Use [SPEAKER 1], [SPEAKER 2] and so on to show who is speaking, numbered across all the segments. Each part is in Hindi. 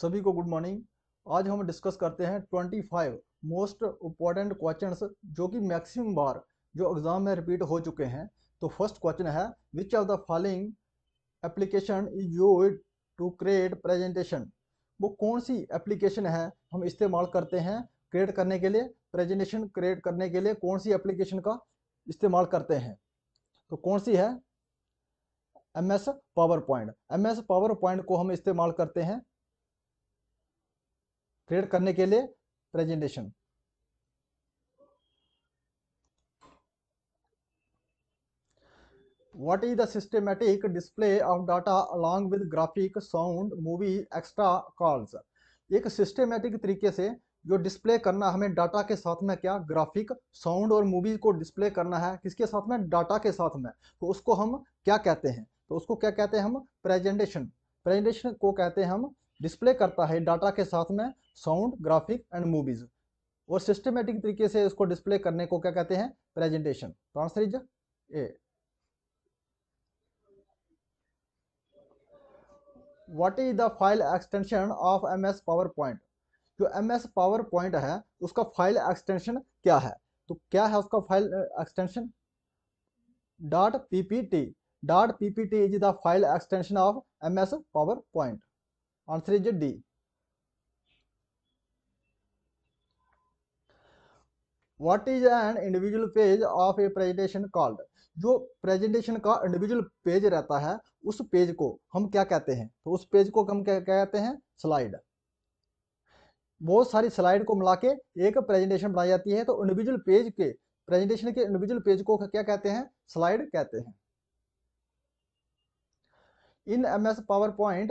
[SPEAKER 1] सभी को गुड मॉर्निंग आज हम डिस्कस करते हैं 25 मोस्ट इम्पॉर्टेंट क्वेश्चन जो कि मैक्सिमम बार जो एग्ज़ाम में रिपीट हो चुके हैं तो फर्स्ट क्वेश्चन है which of the following application is use to create presentation वो कौन सी एप्लीकेशन है हम इस्तेमाल करते हैं क्रिएट करने के लिए प्रेजेंटेशन क्रिएट करने के लिए कौन सी एप्लीकेशन का इस्तेमाल करते हैं तो कौन सी है M S PowerPoint M S PowerPoint को हम इस्तेमाल करते हैं क्रिएट करने के लिए presentation what is the systematic display of data along with graphic sound movie extra calls एक सिस्टमेटिक तरीके से जो डिस्प्ले करना हमें डाटा के साथ में क्या ग्राफिक साउंड और मूवी को डिस्प्ले करना है किसके साथ में डाटा के साथ में तो उसको हम क्या कहते हैं तो उसको क्या कहते हैं हम प्रेजेंटेशन प्रेजेंटेशन को कहते हैं हम डिस्प्ले करता है डाटा के साथ में साउंड ग्राफिक एंड मूवीज और सिस्टमेटिक तरीके से उसको डिस्प्ले करने को क्या कहते हैं प्रेजेंटेशन तो answer is A what is the file extension of M S PowerPoint जो एम एस पावर पॉइंट है उसका फाइल एक्सटेंशन क्या है तो क्या है उसका file extension dot PPT dot P P T is the file extension of M S PowerPoint answer is D what is an individual page of a presentation called जो प्रेजेंटेशन का इंडिविजुअल पेज रहता है उस पेज को हम क्या कहते हैं तो उस पेज को हम क्या कहते हैं स्लाइड बहुत सारी स्लाइड को मिला के एक प्रेजेंटेशन बनाई जाती है तो इंडिविजुअल पेज के प्रेजेंटेशन के इंडिविजुअल पेज को क्या कहते हैं स्लाइड कहते हैं in M S PowerPoint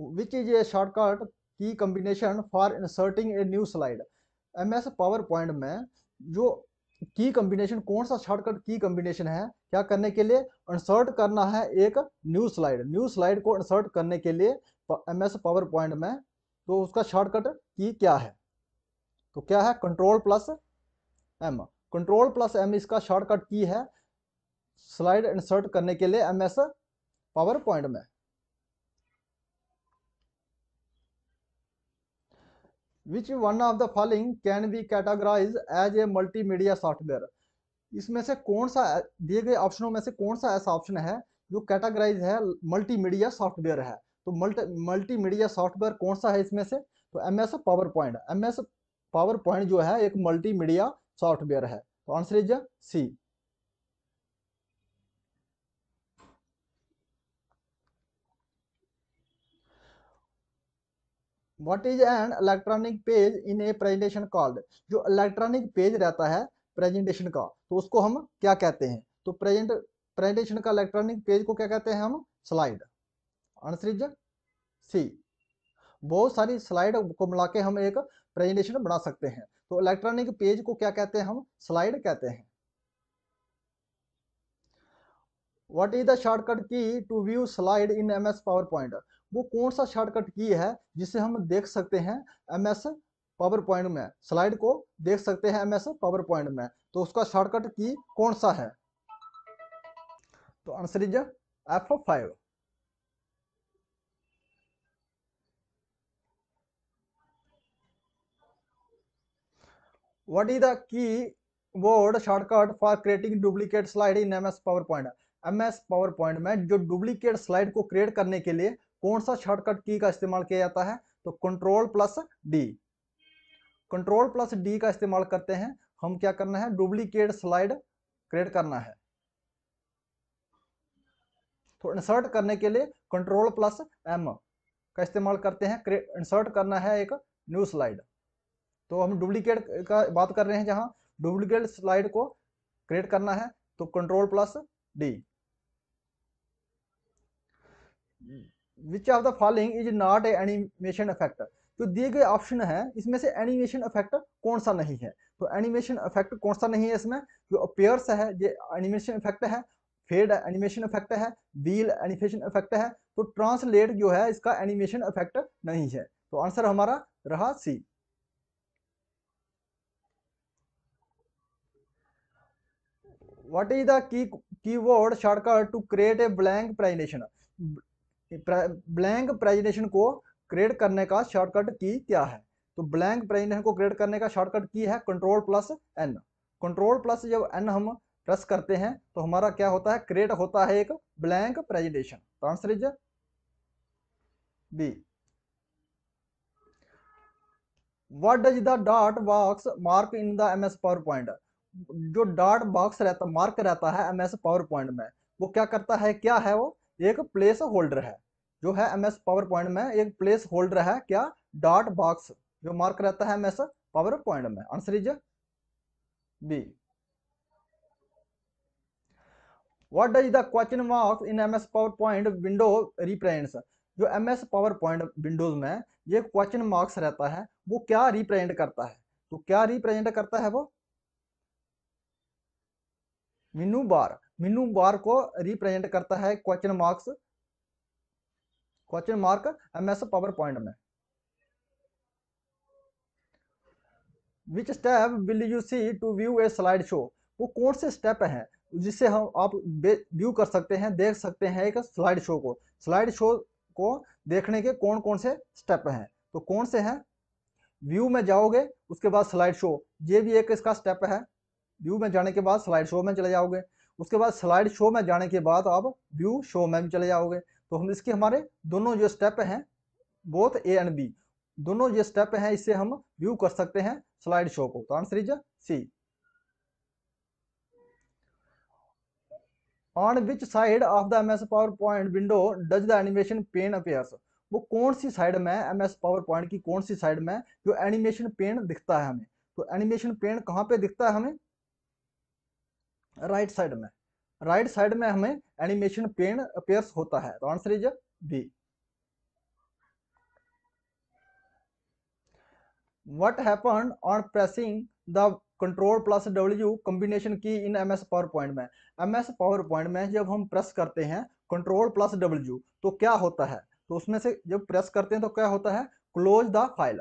[SPEAKER 1] which is a shortcut key combination for inserting a new slide M S PowerPoint में जो की कॉम्बिनेशन कौन सा शॉर्टकट की कॉम्बिनेशन है क्या करने के लिए इंसर्ट करना है एक न्यू स्लाइड न्यू स्लाइड को इंसर्ट करने के लिए एम एस पावर पॉइंट में तो उसका शॉर्टकट की क्या है तो क्या है control plus M control plus M इसका शॉर्टकट की है स्लाइड इंसर्ट करने के लिए एम एस पावर पॉइंट में which one of the following can be categorize as a multimedia software इसमें से कौन सा दिए गए ऑप्शनों में से कौन सा ऐसा ऑप्शन है जो कैटागराइज है मल्टीमीडिया सॉफ्टवेयर है तो मल्टी मल्टीमीडिया सॉफ्टवेयर कौन सा है इसमें से तो M S PowerPoint M S PowerPoint जो है एक मल्टीमीडिया सॉफ्टवेयर है तो answer is C what is and electronic page in a presentation called जो इलेक्ट्रॉनिक पेज रहता है प्रेजेंटेशन का तो उसको हम क्या कहते हैं तो प्रेजेंट प्रेजेंटेशन का इलेक्ट्रॉनिक पेज को क्या कहते हैं हम स्लाइड आंसर इज सी बहुत सारी स्लाइड को मिला के हम एक प्रेजेंटेशन बना सकते हैं तो इलेक्ट्रॉनिक पेज को क्या कहते हैं हम स्लाइड कहते हैं what is the shortcut key to view slide in M S PowerPoint वो कौन सा शॉर्टकट की है जिसे हम देख सकते हैं एम एस पावर पॉइंट में स्लाइड को देख सकते हैं एम एस पावर पॉइंट में तो उसका शॉर्टकट की कौन सा है तो answer is F five what is the key word shortcut for creating duplicate slide in M S PowerPoint M S PowerPoint में जो डुप्लीकेट स्लाइड को क्रिएट करने के लिए कौन सा शॉर्टकट की का इस्तेमाल किया जाता है तो control plus D control plus D का इस्तेमाल करते हैं हम क्या करना है डुप्लीकेट स्लाइड क्रिएट करना है तो इंसर्ट करने के लिए कंट्रोल प्लस एम का इस्तेमाल करते हैं इंसर्ट करना है एक न्यू स्लाइड तो हम डुप्लीकेट का बात कर रहे हैं जहां डुप्लीकेट स्लाइड को क्रिएट करना है तो control plus D which of the following is not a animation effect तो दिए गए ऑप्शन है इसमें से एनिमेशन इफेक्ट कौन सा नहीं है तो एनिमेशन इफेक्ट कौन सा नहीं है इसमें जो अपेयर्स है ये एनिमेशन इफेक्ट है फेड एनिमेशन इफेक्ट है व्हील एनिमेशन इफेक्ट है तो ट्रांसलेट जो है इसका एनिमेशन इफेक्ट नहीं है तो आंसर हमारा रहा C what is the key word shortcut to create a blank presentation blank presentation को क्रिएट करने का शॉर्टकट की क्या है तो ब्लैंक प्रेजेंटेशन को क्रिएट करने का शॉर्टकट की है control plus N control plus जब एन हम प्रेस करते हैं तो हमारा क्या होता है क्रिएट होता है एक ब्लैंक प्रेजेंटेशन तो answer is B what does the dot box mark in the M S PowerPoint जो डॉट बॉक्स रहता मार्क रहता है एम एस पावर पॉइंट में वो क्या करता है क्या है वो एक प्लेस होल्डर है जो है एम एस पावर पॉइंट में एक प्लेस होल्डर है क्या डॉट बॉक्स जो मार्क रहता है एम एस पावर पॉइंट में answer is B what does the question marks in PowerPoint window represents जो M S PowerPoint windows में ये क्वेश्चन मार्क्स रहता है वो क्या रिप्रेजेंट करता है तो क्या रिप्रेजेंट करता है वो मेनू बार मिनू बार को रिप्रेजेंट करता है question marks question mark MS PowerPoint में which step will you see to view a slide show वो कौन से स्टेप हैं जिससे हम आप व्यू कर सकते हैं देख सकते हैं एक स्लाइड शो को स्लाइड शो को देखने के कौन कौन से स्टेप हैं तो कौन से हैं व्यू में जाओगे उसके बाद स्लाइड शो ये भी एक इसका स्टेप है व्यू में जाने के बाद स्लाइड शो में चले जाओगे उसके बाद स्लाइड शो में जाने के बाद आप व्यू शो में भी चले जाओगे तो हम इसके हमारे दोनों जो स्टेप हैं बोथ ए एंड बी दोनों जो स्टेप हैं इससे हम व्यू कर सकते हैं स्लाइड शो को तो answer is C on which side of the M S PowerPoint window does the animation pane appears वो कौन सी साइड में एम एस पावर पॉइंट की कौन सी साइड में जो एनिमेशन पेन दिखता है हमें तो एनिमेशन पेन कहाँ पे दिखता है हमें राइट साइड में राइट साइड में हमें एनिमेशन पेन अपेयर होता है तो answer is B what happen on pressing the control plus W combination key in M S PowerPoint में एम एस पावर पॉइंट में जब हम प्रेस करते हैं कंट्रोल प्लस डब्ल्यू तो क्या होता है तो उसमें से जब प्रेस करते हैं तो क्या होता है close the file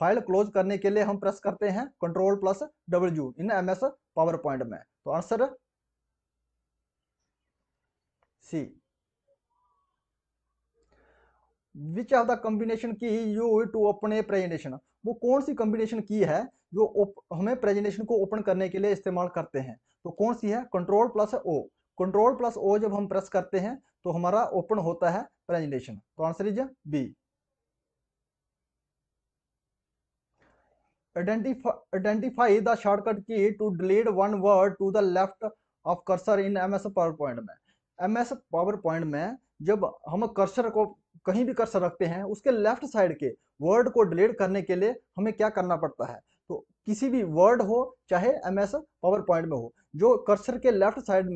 [SPEAKER 1] file close करने के लिए हम प्रेस करते हैं control plus W in M S PowerPoint में तो answer C which of the combination key you to open a presentation वो कौन सी कॉम्बिनेशन की है जो हमें प्रेजेंटेशन को ओपन करने के लिए इस्तेमाल करते हैं तो कौन सी है control plus O control plus O जब हम प्रेस करते हैं तो हमारा ओपन होता है प्रेजेंटेशन तो answer is B identify, identify the shortcut key to delete one word to the left of cursor in MS PowerPoint में MS PowerPoint में जब हम कर्सर को कहीं भी कर्सर रखते हैं उसके लेफ्ट साइड के वर्ड को डिलीट करने के लिए हमें क्या करना पड़ता है तो किसी भी वर्ड हो चाहे एम एस पावर पॉइंट में हो जो कर्सर के लेफ्ट साइड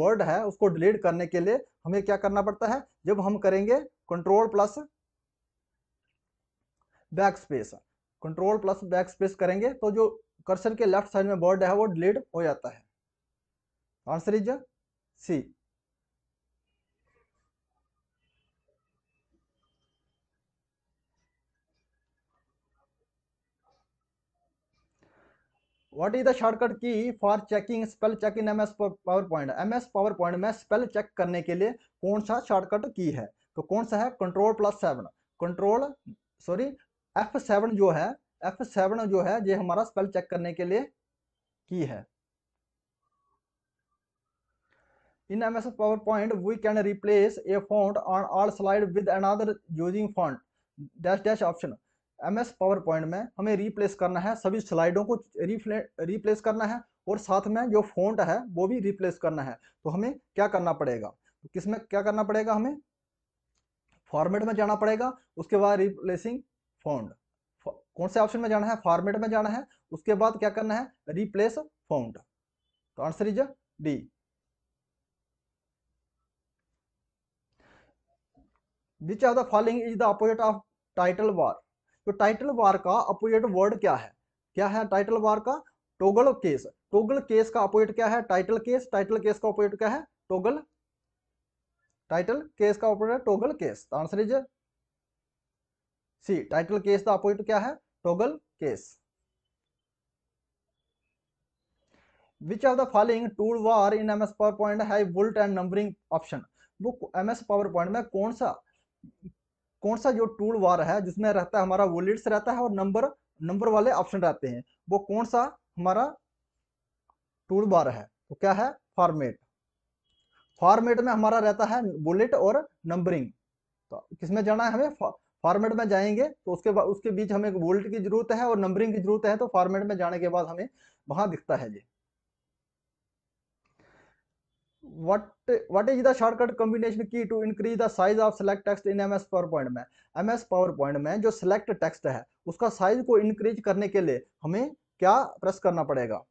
[SPEAKER 1] वर्ड है उसको डिलीट करने के लिए हमें क्या करना पड़ता है जब हम करेंगे control plus backspace control plus backspace करेंगे तो जो कर्सर के लेफ्ट साइड में वर्ड है वो डिलीट हो जाता है answer is C what is the shortcut key for checking spell check in M S PowerPoint M S PowerPoint में स्पेल चेक करने के लिए कौन सा शॉर्टकट की है तो कौन सा है control plus seven control sorry F seven जो है एफ सेवन जो है ये हमारा स्पेल चेक करने के लिए की है in M S PowerPoint we can replace a font on all slide with another using font dash dash option M S PowerPoint में हमें रिप्लेस करना है सभी स्लाइडों को रिप्लेस करना है और साथ में जो फॉन्ट है वो भी रिप्लेस करना है तो हमें क्या करना पड़ेगा तो किस क्या करना पड़ेगा हमें फॉर्मेट में जाना पड़ेगा उसके बाद रिप्लेसिंग फाउंड कौन से ऑप्शन में जाना है फॉर्मेट में जाना है उसके बाद क्या करना है रिप्लेस फाउंड तो answer is D which of the following is the opposite of title bar तो टाइटल वार का अपोजिट वर्ड क्या है क्या है टाइटल वार का टोगल केस टोगल केस का अपोजिट क्या है टाइटल केस टाइटल केस का अपोजिट क्या है टोगल टाइटल केस का opposite toggle case answer is C title case का अपोजिट क्या है toggle case which the following toolbar in M S PowerPoint है bullet एंड नंबरिंग ऑप्शन वो एम एस पावर पॉइंट में कौन सा कौन सा जो टूल वार है जिसमें रहता है हमारा वुलेट्स रहता है और नंबर नंबर वाले ऑप्शन रहते हैं वो कौन सा हमारा टूल वार है तो क्या है फॉर्मेट फॉर्मेट में हमारा रहता है बुलेट और नंबरिंग तो किसमें जाना है हमें फॉर्मेट में जाएंगे तो उसके बाद उसके बीच हमें वोल्ट की जरूरत है और नंबरिंग की जरूरत है तो फॉर्मेट में जाने के बाद हमें वहां दिखता है ये what what is the shortcut combination key to increase the size of select text in PowerPoint में पावर पॉइंट में जो सिलेक्ट टेक्स्ट है उसका साइज को इंक्रीज करने के लिए हमें क्या प्रेस करना पड़ेगा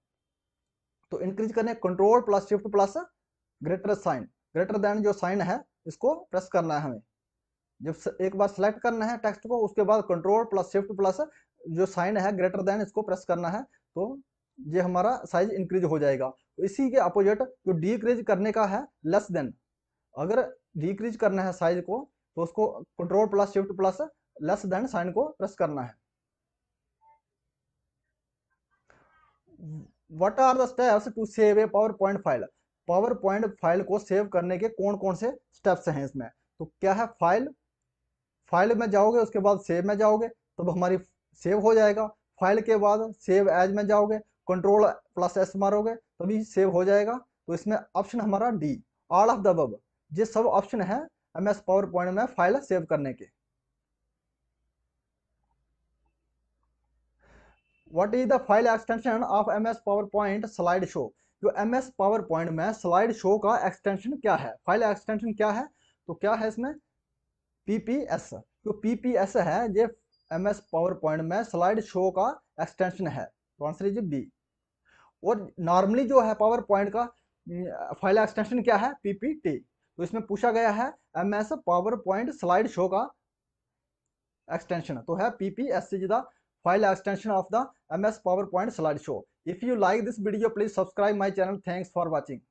[SPEAKER 1] तो इंक्रीज करने control plus shift plus greater sign greater than जो साइन है इसको प्रेस करना है हमें जब एक बार सेलेक्ट करना है टेक्स्ट को उसके बाद कंट्रोल प्लस शिफ्ट प्लस जो साइन है ग्रेटर देन इसको प्रेस करना है तो ये हमारा साइज इंक्रीज हो जाएगा तो इसी के अपोजिट जो डिक्रीज करने का है लेस देन अगर डिक्रीज करना है साइज को तो उसको control plus shift plus less than sign को प्रेस करना है what are the steps to save a PowerPoint file PowerPoint file को सेव करने के कौन कौन से स्टेप्स हैं इसमें तो क्या है फाइल फाइल में जाओगे उसके बाद सेव में जाओगे तब हमारी सेव हो जाएगा फाइल के बाद सेव एज में जाओगे कंट्रोल प्लस एस मारोगे तभी सेव हो जाएगा तो इसमें ऑप्शन हमारा डी ऑल ऑफ द बब ये सब ऑप्शन है एम एस पावर पॉइंट में फाइल सेव करने के what is the file extension of M S PowerPoint slide show जो एम एस पावर पॉइंट में स्लाइड शो का एक्सटेंशन क्या है फाइल एक्सटेंशन क्या है तो क्या है इसमें पीपीएस जो पीपीएस है ये एमएस पावर पॉइंट में स्लाइड शो का एक्सटेंशन है तो आंसर इज बी और नॉर्मली जो है पावर पॉइंट का फाइल एक्सटेंशन क्या है पीपीटी तो इसमें पूछा गया है MS PowerPoint slide show का एक्सटेंशन तो है PPS is the file extension of the MS PowerPoint slide show if you like this video please subscribe my channel thanks for watching